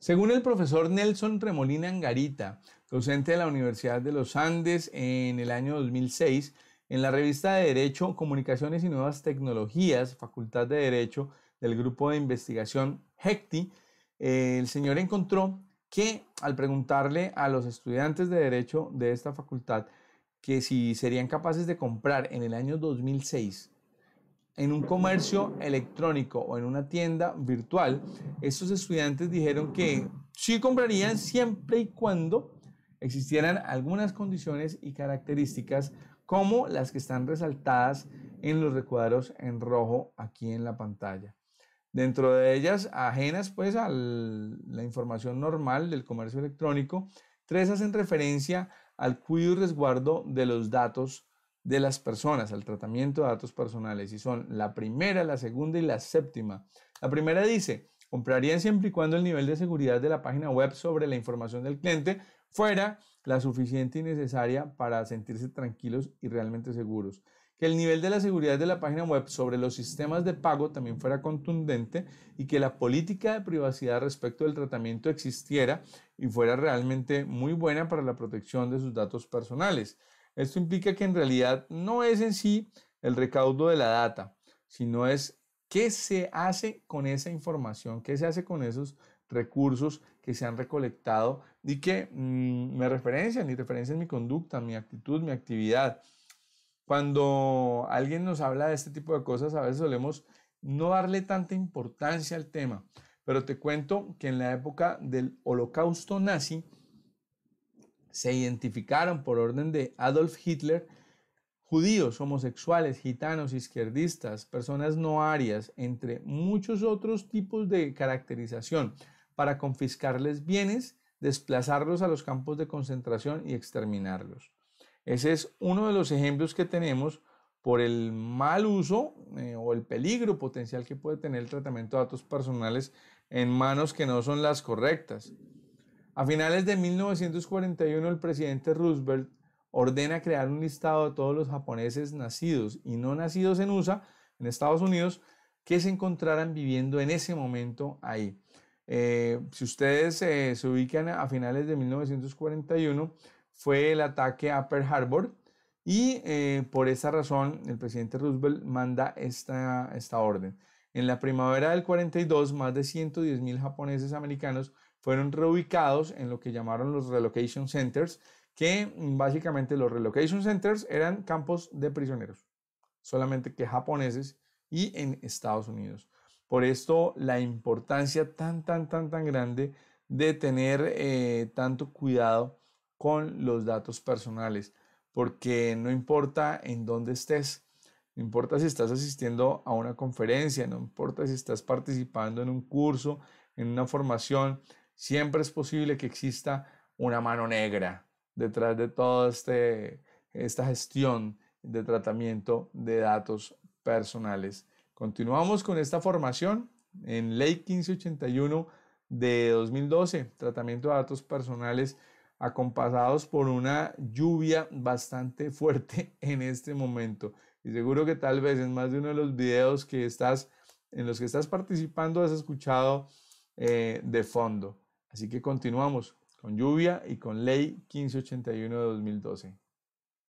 Según el profesor Nelson Remolina Angarita, docente de la Universidad de los Andes en el año 2006, en la revista de Derecho, Comunicaciones y Nuevas Tecnologías, Facultad de Derecho del grupo de investigación HECTI, eh, el señor encontró que al preguntarle a los estudiantes de Derecho de esta facultad que si serían capaces de comprar en el año 2006 en un comercio electrónico o en una tienda virtual, esos estudiantes dijeron que sí comprarían siempre y cuando existieran algunas condiciones y características como las que están resaltadas en los recuadros en rojo aquí en la pantalla. Dentro de ellas, ajenas pues a la información normal del comercio electrónico, tres hacen referencia al cuidado y resguardo de los datos de las personas al tratamiento de datos personales y son la primera, la segunda y la séptima. La primera dice, comprarían siempre y cuando el nivel de seguridad de la página web sobre la información del cliente fuera la suficiente y necesaria para sentirse tranquilos y realmente seguros. Que el nivel de la seguridad de la página web sobre los sistemas de pago también fuera contundente y que la política de privacidad respecto del tratamiento existiera y fuera realmente muy buena para la protección de sus datos personales. Esto implica que en realidad no es en sí el recaudo de la data, sino es qué se hace con esa información, qué se hace con esos recursos que se han recolectado y que mm, me referencian y referencian mi conducta, mi actitud, mi actividad. Cuando alguien nos habla de este tipo de cosas, a veces solemos no darle tanta importancia al tema, pero te cuento que en la época del holocausto nazi, se identificaron por orden de Adolf Hitler judíos, homosexuales, gitanos, izquierdistas, personas no arias, entre muchos otros tipos de caracterización, para confiscarles bienes, desplazarlos a los campos de concentración y exterminarlos. Ese es uno de los ejemplos que tenemos por el mal uso eh, o el peligro potencial que puede tener el tratamiento de datos personales en manos que no son las correctas. A finales de 1941, el presidente Roosevelt ordena crear un listado de todos los japoneses nacidos y no nacidos en USA, en Estados Unidos, que se encontraran viviendo en ese momento ahí. Eh, si ustedes eh, se ubican a finales de 1941, fue el ataque a Pearl Harbor y eh, por esa razón el presidente Roosevelt manda esta, esta orden. En la primavera del 42, más de 110 mil japoneses americanos fueron reubicados en lo que llamaron los relocation centers, que mm, básicamente los relocation centers eran campos de prisioneros, solamente que japoneses y en Estados Unidos. Por esto la importancia tan, tan, tan, tan grande de tener eh, tanto cuidado con los datos personales, porque no importa en dónde estés, no importa si estás asistiendo a una conferencia, no importa si estás participando en un curso, en una formación, siempre es posible que exista una mano negra detrás de toda este, esta gestión de tratamiento de datos personales. Continuamos con esta formación en Ley 1581 de 2012, tratamiento de datos personales acompasados por una lluvia bastante fuerte en este momento. Y seguro que tal vez en más de uno de los videos que estás, en los que estás participando has escuchado eh, de fondo. Así que continuamos con lluvia y con ley 1581 de 2012.